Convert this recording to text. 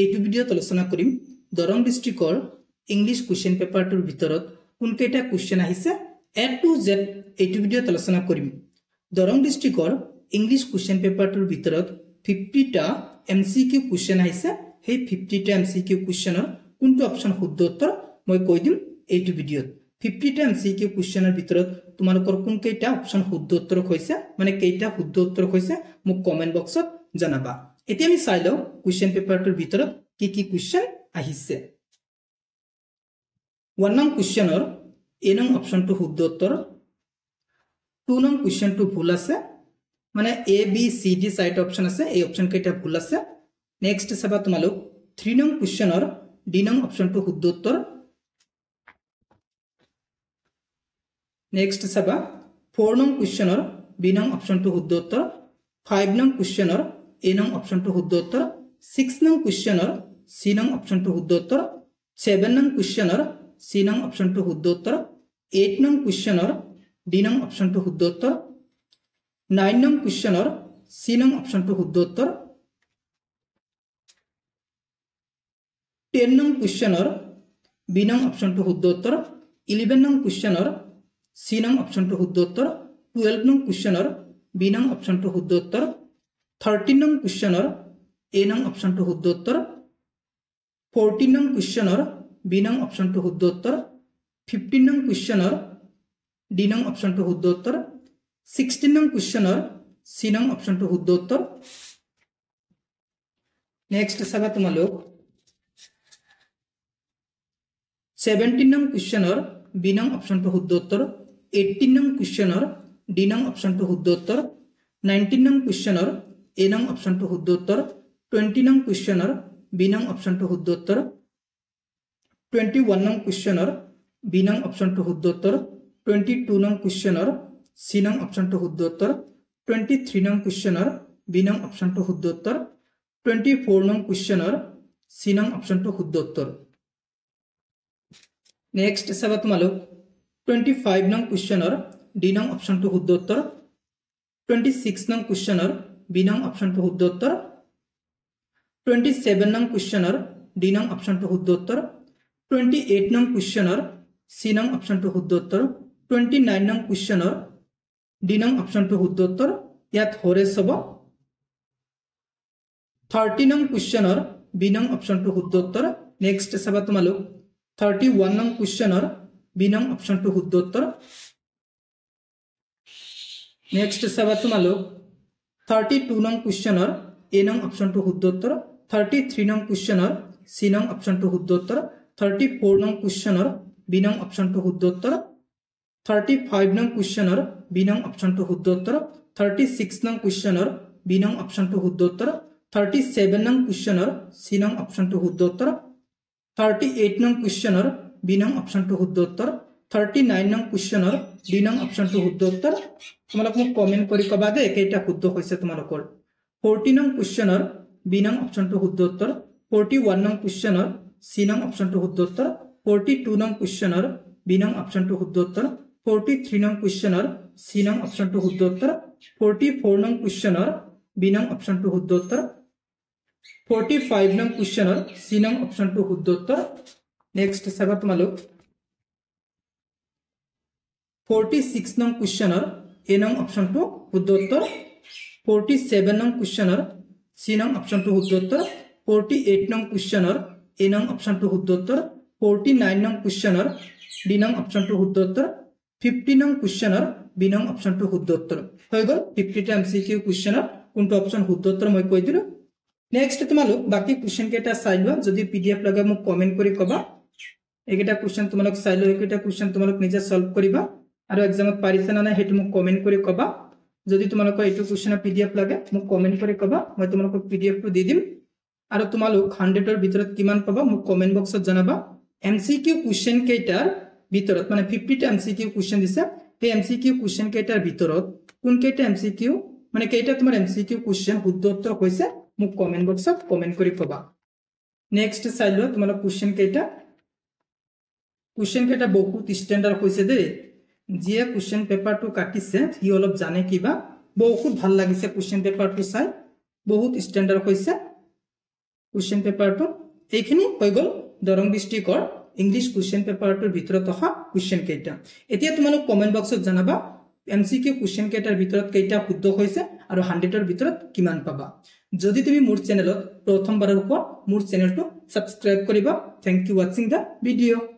এইটো ভিডিঅ'ত আলোচনা কৰিম দৰং ডিষ্ট্ৰিক্টৰ ইংলিছ কুৱেশ্যন পেপাৰটোৰ ভিতৰত কোনকেইটা কুৱেশ্যন আহিছে এ টু জেড এইটো ভিডিঅ'ত আলোচনা কৰিম দৰং ডিষ্ট্ৰিক্টৰ ইংলিছ কুৱেশ্যন পেপাৰটোৰ ভিতৰত ফিফটিটা এম চি কিউ কুৱেশ্যন আহিছে সেই ফিফটিটা এম চি কিউ কুৱেশ্যনৰ কোনটো অপশ্যন শুদ্ধ উত্তৰ মই কৈ দিম এইটো ভিডিঅ'ত ফিফটিটা এম চি কিউ কুৱেশ্যনৰ ভিতৰত তোমালোকৰ কোনকেইটা অপশ্যন শুদ্ধ উত্তৰ হৈছে মানে কেইটা শুদ্ধ উত্তৰ হৈছে মোক কমেণ্ট বক্সত জনাবা এতিয়া আমি চাই লওঁ কুৱেশ্যন পেপাৰটোৰ ভিতৰত কি কি কুৱেশ্যন আহিছে ওৱান নং কুৱেশ্যনৰ এ নং অপশ্যনটো শুদ্ধ উত্তৰ টু নং কুৱেশ্যনটো ভুল আছে মানে A B C D side option আছে এই কেইটা ভুল আছে নেক্সট চাবা তোমালোক থ্ৰী নং কুৱেশ্যনৰ ডি নং অপশ্যনটো শুদ্ধ উত্তৰ নেক্সট চাবা ফ'ৰ নং কুৱেশ্যনৰ বি নং অপশ্যনটো শুদ্ধ উত্তৰ ফাইভ নং কুৱেশ্যনৰ এ নং অপশনটো শুদ্ধ উত্তৰ ছিক্স নং কুৱেশ্যনৰ চি নং অপশনটো শুদ্ধ উত্তৰ ছেভেন নং কুৱেশ্যনৰ চি নং অপশ্যনটো শুদ্ধ উত্তৰ এইট নং কুৱেশ্যনৰ ডি নং অপশনটো শুদ্ধ উত্তৰ নাইন নং কুৱেশ্যনৰ চি নং অপশনটো শুদ্ধ উত্তৰ টেন নং কুৱেশ্যনৰ বি নং অপশনটো শুদ্ধ উত্তৰ ইলেভেন নং কুৱেশ্যনৰ চি নং অপশনটো শুদ্ধ উত্তৰ টুৱেল্ভ নং কুৱেশ্যনৰ বি নং অপশনটো শুদ্ধ উত্তৰ থাৰ্টিন নং কুৱেশ্যনৰ এ নং অপশ্যনটো শুদ্ধ উত্তৰ ফৰ্টিন নং কুৱেশ্যনৰ বি নং অপশ্যনটো শুদ্ধ উত্তৰ ফিফটিন নং কুৱেশ্যনৰ ডি নং অপশ্যনটো শুদ্ধ উত্তৰ ছিক্সটিন নং কুৱেশ্যনৰ চি নং অপশ্যনটো শুদ্ধ উত্তৰ নেক্সট চাবা তোমালোক ছেভেণ্টিন নং কুৱেশ্যনৰ বি নং অপশ্যনটো শুদ্ধ উত্তৰ এইটিন নং কুৱেশ্যনৰ ডি নং অপশ্যনটো শুদ্ধ উত্তৰ নাইনটিন নং কুৱেশ্যনৰ এ নং অপশনটো শুদ্ধ উত্তৰ টুৱেণ্টি নং কুৱেশ্যনৰ বি নং অপশনটো শুদ্ধ উত্তৰ টুৱেণ্টি ওৱান নং কুৱেশ্যনৰ বি নং অপশনটো শুদ্ধ উত্তৰ টুৱেণ্টি টু নং কুৱেশ্যনৰ চি নং অপশনটো শুদ্ধ উত্তৰ টুৱেণ্টি থ্ৰী নং কুৱেশ্যনৰ বি নং অপশনটো শুদ্ধ উত্তৰ টুৱেণ্টি ফ'ৰ নং কুৱেশ্যনৰ চি নং অপশনটো শুদ্ধ উত্তৰ নেক্সট চাবা তোমালোক টুৱেণ্টি ফাইভ নং কুৱেশ্যনৰ ডি নং অপশনটো শুদ্ধ উত্তৰ টুৱেণ্টি ছিক্স নং কুৱেশ্যনৰ বি নং অপশ্যনটো শুদ্ধ উত্তৰ টুৱেণ্টি ছেভেন নং কুৱেশ্যনৰ ডি নং অপশ্যনটো শুদ্ধ উত্তৰ টুৱেণ্টি এইট নং কুৱেশ্যনৰ চি নং অপশ্যনটো শুদ্ধ উত্তৰ টুৱেণ্টি নাইন নং কুৱেশ্যনৰ ডি নং অপশ্যনটো শুদ্ধ উত্তৰ ইয়াত হৰেচ হ'ব থাৰ্টি নং কুৱেশ্যনৰ বি নং অপশ্যনটো শুদ্ধ উত্তৰ নেক্সট চাবা তোমালোক থাৰ্টি ওৱান নং কুৱেশ্যনৰ বি নং অপশ্যনটো শুদ্ধ উত্তৰ নেক্সট চাবা তোমালোক থার্টি টু নং কুৱেশ্যনৰ এ নং অপশ্যনটো শুদ্ধ উত্তৰ থাৰ্টি থ্ৰী নং কুৱেশ্যনৰ চি নং অপশ্যনটো শুদ্ধ উত্তৰ থাৰ্টি ফ'ৰ নং কুৱেশ্যনৰ বি নং অপশ্যনটো শুদ্ধ উত্তৰ থাৰ্টি ফাইভ নং কুৱেশ্যনৰ বি নং অপশ্যনটো শুদ্ধ উত্তৰ থাৰ্টি ছিক্স নং কুৱেশ্যনৰ বি নং অপশ্যনটো শুদ্ধ উত্তৰ থাৰ্টি ছেভেন নং কুৱেশ্যনৰ চি নং অপশ্যনটো শুদ্ধ উত্তৰ থাৰ্টি এইট নং কুৱেশ্যনৰ বি নং অপশ্যনটো শুদ্ধ উত্তৰ থার্টি নাইন নং কুৱেশ্যনৰ ডি নং অপশ্যনটো শুদ্ধ উত্তৰ তোমালোক মোক কমেণ্ট কৰি ক'বা যে কেইটা শুদ্ধ হৈছে তোমালোকৰ ফৰ্টি নং কুৱেশ্যনৰ বি নং অপশ্যনটো শুদ্ধ উত্তৰ ফৰ্টি ওৱান নং কুৱেশ্যনৰ চি নং অপশ্যনটো শুদ্ধ উত্তৰ ফৰ্টি টু নং কুৱেশ্যনৰ বি নং অপশ্যনটো শুদ্ধ উত্তৰ ফৰ্টি থ্ৰী নং কুৱেশ্যনৰ চি নং অপশ্যনটো শুদ্ধ উত্তৰ ফৰ্টি ফ'ৰ নং কুৱেশ্যনৰ বি নং অপশ্যনটো শুদ্ধ উত্তৰ ফৰ্টি ফাইভ নং কুৱেশ্যনৰ চি নং অপশ্যনটো শুদ্ধ উত্তৰ নেক্সট চাবা তোমালোক ফৰ্টি ছিক্স নং কুৱেশ্যনৰ এ নং অপশ্যনটো শুদ্ধ উত্তৰ ফৰ্টি ছেভেন নং কুৱেশ্যনৰ চি নং অপশ্যনটো শুদ্ধ উত্তৰ ফৰ্টি এইট নং কুৱেশ্যনৰ এ নং অপশ্যনটো শুদ্ধ উত্তৰ ফৰ্টি নাইন নং কুৱেশ্যনৰ ডি নং অপশ্যনটো শুদ্ধ উত্তৰ ফিফটি নং কুৱেশ্যনৰ বি নং অপশ্যনটো শুদ্ধ উত্তৰ হৈ গ'ল ফিফটিটা এম চি কিউ কুৱেশ্যনৰ কোনটো অপশ্যন শুদ্ধ উত্তৰ মই কৈ দিলোঁ নেক্সট তোমালোক বাকী কুৱেশ্যন কেইটা চাই লোৱা যদি পি ডি এফ লগা মোক কমেণ্ট কৰি ক'বা এইকেইটা কুৱেশ্যন তোমালোক চাই লোৱা এইকেইটা কুৱেশ্যন তোমালোক নিজে চল্ভ কৰিবা আৰু এক্সামত নে নাই সেইটো মোক কমেণ্ট কৰি ক'বা যদি তোমালোকৰ এইটো কুৱেশ্যনৰ পি ডি এফ লাগে মোক কমেণ্ট কৰি ক'বা মই তোমালোকক পি ডি এফটো দি দিম আৰু তোমালোক হাণ্ড্ৰেডৰ ভিতৰত কিমান পাবা মোক কমেণ্ট বক্সত জনাবা এম চি কিউ কুৱেশ্যন কেইটাৰ ভিতৰত মানে ফিফটিটা এম চি কিউ কুৱেশ্যন দিছে সেই এম চি কিউ কুৱেশ্যন কেইটাৰ ভিতৰত কোনকেইটা এম চি কিউ মানে কেইটা তোমাৰ এম চি কিউ কুৱেশ্যন শুদ্ধ উত্তৰ হৈছে মোক কমেণ্ট বক্সত কমেণ্ট কৰি ক'বা নেক্সট চাই লোৱা তোমালোক কুৱেশ্যন কেইটা কুৱেশ্যন কেইটা বহুত ষ্টেণ্ডাৰ্ড হৈছে দেই যিয়ে কুৱেশ্যন পেপাৰটো কাটিছে সি অলপ জানে কিবা বহুত ভাল লাগিছে কুৱেশ্যন পেপাৰটো চাই বহুত ষ্টেণ্ডাৰ্ড হৈছে কুৱেশ্যন পেপাৰটো এইখিনি হৈ গ'ল দৰং ডিষ্ট্ৰিক্টৰ ইংলিছ কুৱেশ্যন পেপাৰটোৰ ভিতৰত অহা কুৱেশ্যন কেইটা এতিয়া তোমালোক কমেণ্ট বক্সত জনাবা এম চি কিউ কুৱেশ্যন কেইটাৰ ভিতৰত কেইটা শুদ্ধ হৈছে আৰু হাণ্ড্ৰেডৰ ভিতৰত কিমান পাবা যদি তুমি মোৰ চেনেলত প্ৰথমবাৰৰ পৰা মোৰ চেনেলটো ছাবস্ক্ৰাইব কৰিবা থেংক ইউ ৱাচিং দ্য ভিডিঅ'